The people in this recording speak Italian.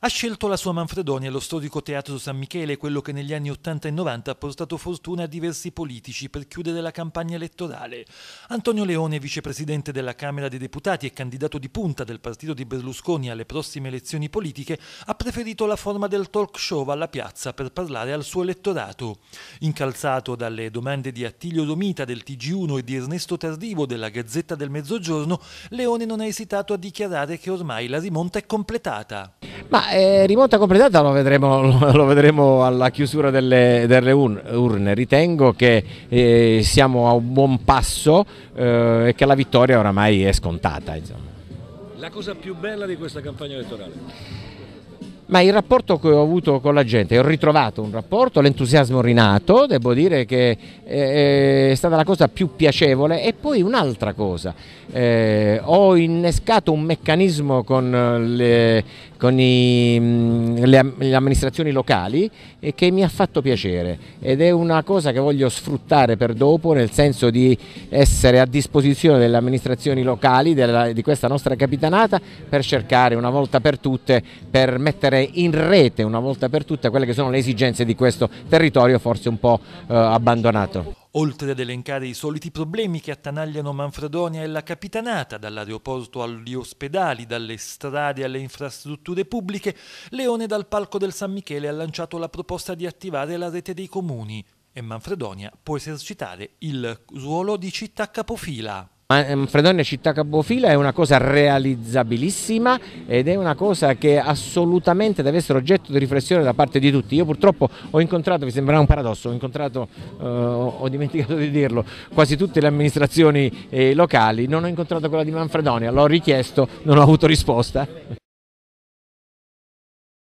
ha scelto la sua Manfredonia, lo storico teatro San Michele, quello che negli anni 80 e 90 ha portato fortuna a diversi politici per chiudere la campagna elettorale. Antonio Leone, vicepresidente della Camera dei Deputati e candidato di punta del partito di Berlusconi alle prossime elezioni politiche, ha preferito la forma del talk show alla piazza per parlare al suo elettorato. Incalzato dalle domande di Attilio Romita del TG1 e di Ernesto Tardivo della Gazzetta del Mezzogiorno, Leone non ha esitato a dichiarare che ormai la rimonta è completata. Ma ma eh, rimonta completata lo vedremo, lo vedremo, alla chiusura delle, delle urne. Ritengo che eh, siamo a un buon passo eh, e che la vittoria oramai è scontata. Insomma. La cosa più bella di questa campagna elettorale? ma il rapporto che ho avuto con la gente, ho ritrovato un rapporto, l'entusiasmo rinato, devo dire che eh, è stata la cosa più piacevole e poi un'altra cosa, eh, ho innescato un meccanismo con, eh, le, con i mm, le, le amministrazioni locali e che mi ha fatto piacere ed è una cosa che voglio sfruttare per dopo nel senso di essere a disposizione delle amministrazioni locali della, di questa nostra capitanata per cercare una volta per tutte, per mettere in rete una volta per tutte quelle che sono le esigenze di questo territorio forse un po' eh, abbandonato. Oltre ad elencare i soliti problemi che attanagliano Manfredonia e la capitanata, dall'aeroporto agli ospedali, dalle strade alle infrastrutture pubbliche, Leone dal palco del San Michele ha lanciato la proposta di attivare la rete dei comuni e Manfredonia può esercitare il ruolo di città capofila. Manfredonia ehm, Città Capofila è una cosa realizzabilissima ed è una cosa che assolutamente deve essere oggetto di riflessione da parte di tutti. Io purtroppo ho incontrato, mi sembrerà un paradosso, ho incontrato, eh, ho dimenticato di dirlo, quasi tutte le amministrazioni eh, locali, non ho incontrato quella di Manfredonia, l'ho richiesto, non ho avuto risposta.